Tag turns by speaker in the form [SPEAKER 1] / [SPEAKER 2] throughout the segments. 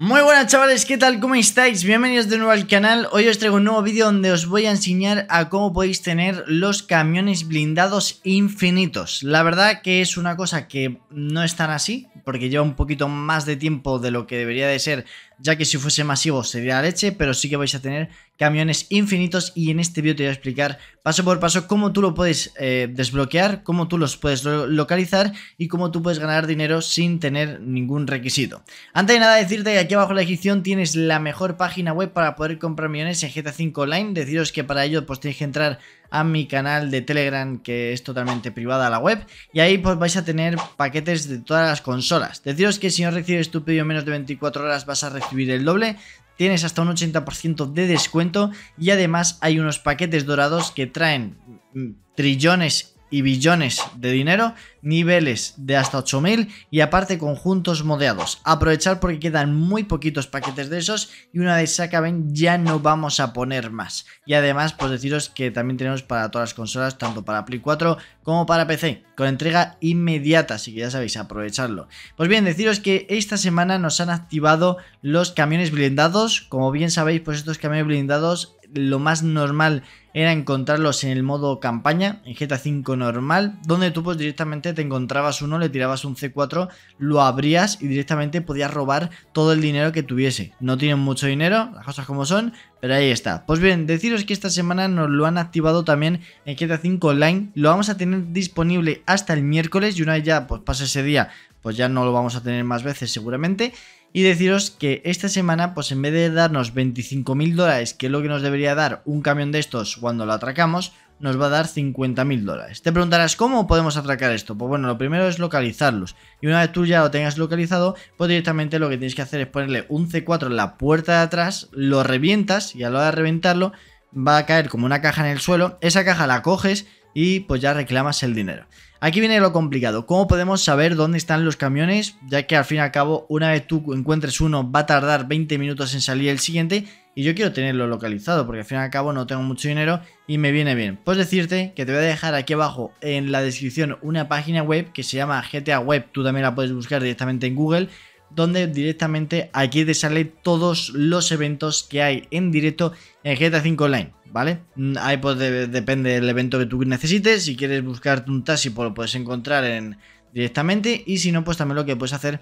[SPEAKER 1] Muy buenas chavales, ¿qué tal? ¿Cómo estáis? Bienvenidos de nuevo al canal, hoy os traigo un nuevo vídeo donde os voy a enseñar a cómo podéis tener los camiones blindados infinitos La verdad que es una cosa que no es tan así, porque lleva un poquito más de tiempo de lo que debería de ser ya que si fuese masivo sería la leche, pero sí que vais a tener camiones infinitos y en este vídeo te voy a explicar paso por paso cómo tú lo puedes eh, desbloquear, cómo tú los puedes localizar y cómo tú puedes ganar dinero sin tener ningún requisito. Antes de nada decirte que aquí abajo en la descripción tienes la mejor página web para poder comprar millones en GTA 5 Online, deciros que para ello pues tienes que entrar a mi canal de Telegram que es totalmente privada a la web y ahí pues vais a tener paquetes de todas las consolas. Deciros que si no recibes tu pedido en menos de 24 horas vas a recibir el doble. Tienes hasta un 80% de descuento y además hay unos paquetes dorados que traen mm, trillones y billones de dinero, niveles de hasta 8000 y aparte conjuntos modeados. Aprovechar porque quedan muy poquitos paquetes de esos y una vez se acaben ya no vamos a poner más. Y además pues deciros que también tenemos para todas las consolas, tanto para Play 4 como para PC, con entrega inmediata, así que ya sabéis aprovecharlo. Pues bien, deciros que esta semana nos han activado los camiones blindados, como bien sabéis pues estos camiones blindados lo más normal era encontrarlos en el modo campaña, en GTA 5 normal, donde tú pues directamente te encontrabas uno, le tirabas un C4, lo abrías y directamente podías robar todo el dinero que tuviese. No tienen mucho dinero, las cosas como son, pero ahí está. Pues bien, deciros que esta semana nos lo han activado también en GTA 5 Online, lo vamos a tener disponible hasta el miércoles y una vez ya pues pase ese día, pues ya no lo vamos a tener más veces seguramente. Y deciros que esta semana, pues en vez de darnos 25.000 dólares, que es lo que nos debería dar un camión de estos cuando lo atracamos, nos va a dar 50.000 dólares. Te preguntarás, ¿cómo podemos atracar esto? Pues bueno, lo primero es localizarlos. Y una vez tú ya lo tengas localizado, pues directamente lo que tienes que hacer es ponerle un C4 en la puerta de atrás, lo revientas y a la hora de reventarlo va a caer como una caja en el suelo. Esa caja la coges y pues ya reclamas el dinero. Aquí viene lo complicado, ¿cómo podemos saber dónde están los camiones? Ya que al fin y al cabo, una vez tú encuentres uno, va a tardar 20 minutos en salir el siguiente y yo quiero tenerlo localizado porque al fin y al cabo no tengo mucho dinero y me viene bien. Pues decirte que te voy a dejar aquí abajo en la descripción una página web que se llama GTA Web, tú también la puedes buscar directamente en Google, donde directamente aquí te sale todos los eventos que hay en directo en GTA 5 Online, ¿vale? Mm, ahí pues depende del evento que tú necesites, si quieres buscarte un taxi pues lo puedes encontrar en directamente y si no pues también lo que puedes hacer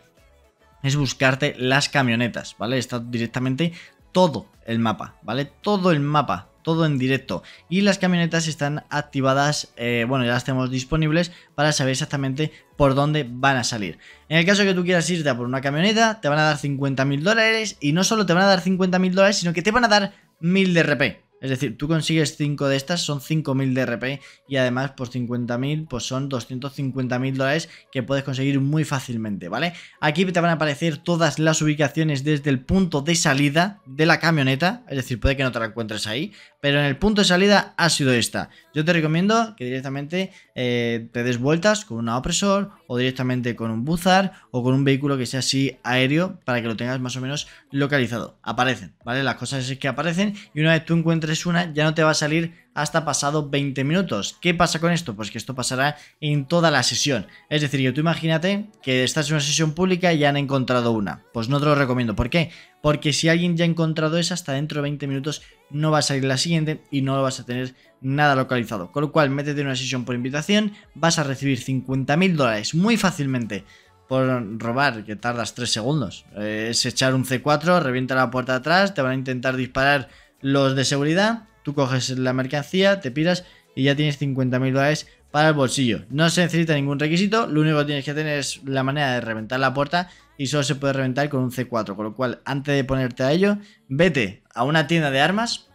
[SPEAKER 1] es buscarte las camionetas, ¿vale? Está directamente todo el mapa, ¿vale? Todo el mapa, todo en directo. Y las camionetas están activadas, eh, bueno, ya las tenemos disponibles para saber exactamente por dónde van a salir. En el caso que tú quieras irte a por una camioneta, te van a dar 50.000 dólares y no solo te van a dar 50.000 dólares, sino que te van a dar 1000 de RP. Es decir, tú consigues 5 de estas, son 5.000 de RP y además por 50.000 pues son 250.000 dólares que puedes conseguir muy fácilmente, ¿vale? Aquí te van a aparecer todas las ubicaciones desde el punto de salida de la camioneta, es decir, puede que no te la encuentres ahí, pero en el punto de salida ha sido esta. Yo te recomiendo que directamente eh, te des vueltas con un opresor o directamente con un buzar o con un vehículo que sea así aéreo para que lo tengas más o menos localizado. Aparecen, ¿vale? Las cosas es que aparecen y una vez tú encuentres una, ya no te va a salir hasta pasado 20 minutos. ¿Qué pasa con esto? Pues que esto pasará en toda la sesión. Es decir, yo tú imagínate que estás en una sesión pública y ya han encontrado una. Pues no te lo recomiendo. ¿Por qué? Porque si alguien ya ha encontrado esa, hasta dentro de 20 minutos no va a salir la siguiente y no lo vas a tener nada localizado. Con lo cual, métete en una sesión por invitación, vas a recibir 50.000 dólares muy fácilmente por robar, que tardas 3 segundos. Eh, es echar un C4, revienta la puerta atrás, te van a intentar disparar los de seguridad, tú coges la mercancía, te piras y ya tienes 50.000 dólares para el bolsillo. No se necesita ningún requisito, lo único que tienes que tener es la manera de reventar la puerta y solo se puede reventar con un C4, con lo cual antes de ponerte a ello, vete a una tienda de armas,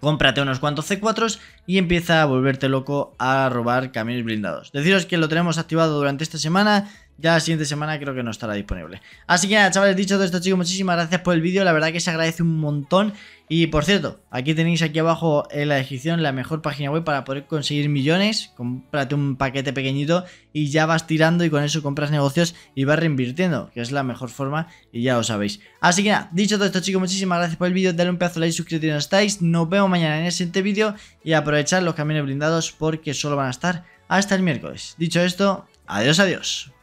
[SPEAKER 1] cómprate unos cuantos C4s y empieza a volverte loco a robar camiones blindados. Deciros que lo tenemos activado durante esta semana, ya la siguiente semana creo que no estará disponible. Así que nada, chavales, dicho todo esto, chicos, muchísimas gracias por el vídeo. La verdad que se agradece un montón. Y por cierto, aquí tenéis aquí abajo en la descripción la mejor página web para poder conseguir millones. Cómprate un paquete pequeñito y ya vas tirando y con eso compras negocios y vas reinvirtiendo, que es la mejor forma y ya lo sabéis. Así que nada, dicho todo esto, chicos, muchísimas gracias por el vídeo. Dale un pedazo de like, suscríbete si no estáis. Nos vemos mañana en el siguiente vídeo y pronto aprovechar los camiones blindados porque solo van a estar hasta el miércoles. Dicho esto, adiós, adiós.